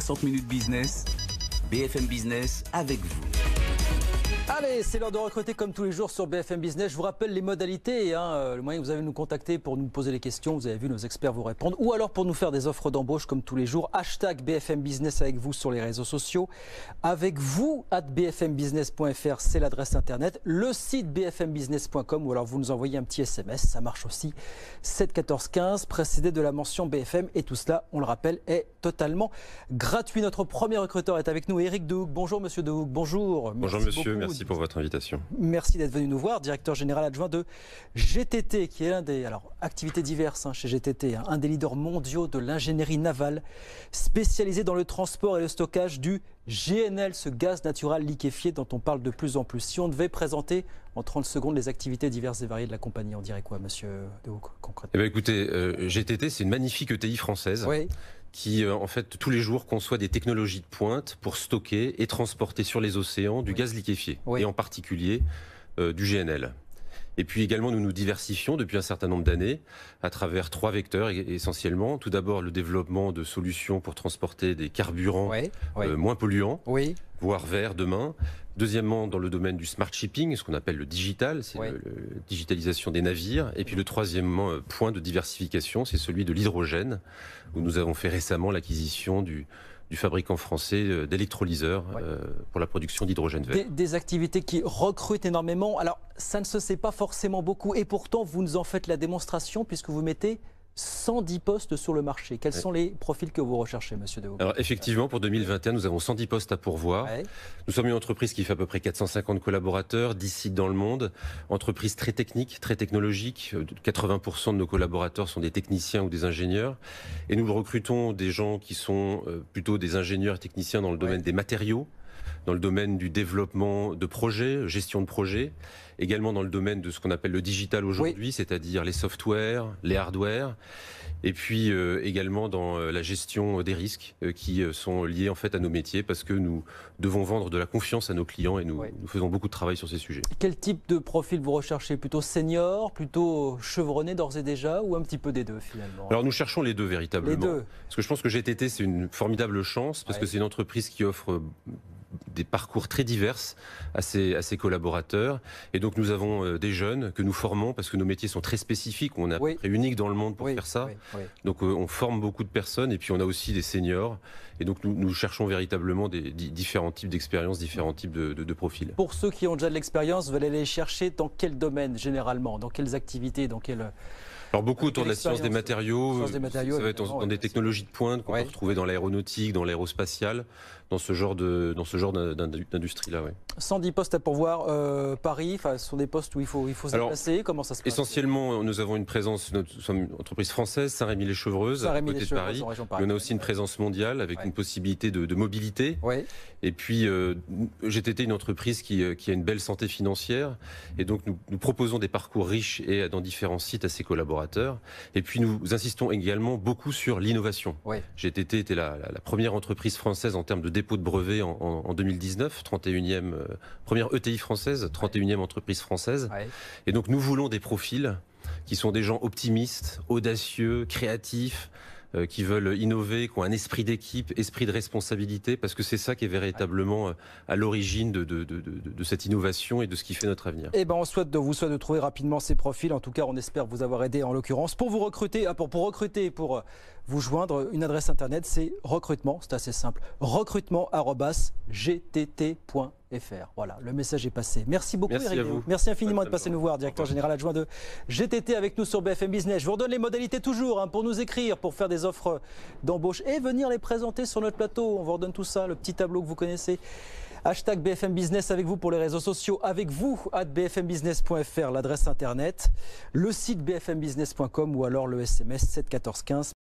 60 minutes business, BFM Business avec vous. Allez, c'est l'heure de recruter comme tous les jours sur BFM Business. Je vous rappelle les modalités. Hein, euh, le moyen que vous avez de nous contacter pour nous poser les questions, vous avez vu nos experts vous répondre. Ou alors pour nous faire des offres d'embauche comme tous les jours. Hashtag BFM Business avec vous sur les réseaux sociaux. Avec vous, at bfmbusiness.fr, c'est l'adresse internet. Le site bfmbusiness.com ou alors vous nous envoyez un petit SMS, ça marche aussi. 7 14 15 précédé de la mention BFM. Et tout cela, on le rappelle, est totalement gratuit. Notre premier recruteur est avec nous, Eric Dehoug. Bonjour Monsieur Dehoug. bonjour. Bonjour Monsieur, merci Merci pour votre invitation. Merci d'être venu nous voir, directeur général adjoint de GTT, qui est l'un des alors activités diverses hein, chez GTT, hein, un des leaders mondiaux de l'ingénierie navale, spécialisé dans le transport et le stockage du GNL, ce gaz naturel liquéfié dont on parle de plus en plus. Si on devait présenter en 30 secondes les activités diverses et variées de la compagnie, on dirait quoi, monsieur De concrètement eh bien, Écoutez, euh, GTT, c'est une magnifique ETI française. Oui qui, euh, en fait, tous les jours conçoit des technologies de pointe pour stocker et transporter sur les océans du gaz liquéfié, et en particulier euh, du GNL. Et puis également, nous nous diversifions depuis un certain nombre d'années à travers trois vecteurs e-, essentiellement. Tout d'abord, le développement de solutions pour transporter des carburants euh, moins polluants, voire verts demain. Deuxièmement, dans le domaine du smart shipping, ce qu'on appelle le digital, c'est la digitalisation des navires. Et puis le troisième euh, point de diversification, c'est celui de l'hydrogène, où nous avons fait récemment l'acquisition du, du fabricant français euh, d'électrolyseurs euh, pour la production d'hydrogène vert. des, activités qui recrutent énormément. Alors, ça ne se sait pas forcément beaucoup et pourtant, vous nous en faites la démonstration puisque vous mettez 110 postes sur le marché. Quels sont les profils que vous recherchez, monsieur De effectivement, pour 2021, nous avons 110 postes à pourvoir. Nous sommes une entreprise qui fait à peu près 450 collaborateurs, d'ici dans le monde. Entreprise très technique, très technologique. 80% euh, de nos collaborateurs sont des techniciens ou des ingénieurs. Et nous recrutons des gens qui sont euh, plutôt des ingénieurs et techniciens dans le domaine des matériaux dans le domaine du développement de projets, gestion de projets, également dans le domaine de ce qu'on appelle le digital aujourd'hui, c'est-à-dire les softwares, les hardwares, et puis euh, également dans euh, la gestion des risques euh, qui sont liés en fait à nos métiers parce que nous devons vendre de la confiance à nos clients et nous, faisons beaucoup de travail sur ces sujets. Quel type de profil vous recherchez Plutôt senior, plutôt chevronné d'ores et déjà ou un petit peu des deux finalement Alors nous cherchons les deux véritablement. Les deux. Parce que je pense que GTT c'est une formidable chance parce que c'est une entreprise qui offre des parcours très divers à ses, à collaborateurs. Et donc nous avons euh, des jeunes que nous formons parce que nos métiers sont très spécifiques. On est unique dans le monde pour faire ça. donc euh, on forme beaucoup de personnes et puis on a aussi des seniors. Et donc nous, nous cherchons véritablement des, différents types d'expériences, différents types de, de, profils. Pour ceux qui ont déjà de l'expérience, vous allez les chercher dans quel domaine généralement Dans quelles activités Dans quelles. Alors beaucoup autour de la science des matériaux, ça va être dans, des technologies de pointe qu'on peut retrouver dans l'aéronautique, dans l'aérospatiale, dans ce genre de dans ce genre d'industrie-là. 110 postes à pourvoir euh, Paris, ce sont des postes où il faut, il faut se comment ça se passe Essentiellement, nous avons une présence, nous sommes une entreprise française, Saint-Rémy-les-Chevreuses, à côté de Paris. on a aussi une présence mondiale avec une possibilité de, mobilité. Et puis, euh, GTT, une entreprise euh, qui, a une belle santé financière, et donc nous, nous proposons des parcours riches et dans différents sites à ses collaborateurs. Et puis nous insistons également beaucoup sur l'innovation. GTT était la, première entreprise française en termes de dépôt de brevets en, 2019, 31e, euh, première ETI française, 31e entreprise française. Et donc nous voulons des profils qui sont des gens optimistes, audacieux, créatifs, euh, qui veulent innover, qui ont un esprit d'équipe, esprit de responsabilité, parce que c'est ça qui est véritablement euh, à l'origine de, cette innovation et de ce qui fait notre avenir. Eh ben, on souhaite de vous souhaite de trouver rapidement ces profils. En tout cas, on espère vous avoir aidé en l'occurrence pour vous recruter, hein, pour, pour recruter, pour euh, vous joindre. Une adresse internet, c'est recrutement, c'est assez simple. Recrutement@gtt.fr voilà, le message est passé. Merci beaucoup, Merci Eric. Merci infiniment de passer nous voir, directeur général adjoint de GTT avec nous sur BFM Business. Je vous redonne les modalités toujours hein, pour nous écrire, pour faire des offres d'embauche et venir les présenter sur notre plateau. On vous redonne tout ça, le petit tableau que vous connaissez. Hashtag BFM Business avec vous pour les réseaux sociaux, avec vous, at bfmbusiness.fr, l'adresse internet, le site bfmbusiness.com ou alors le SMS 71415.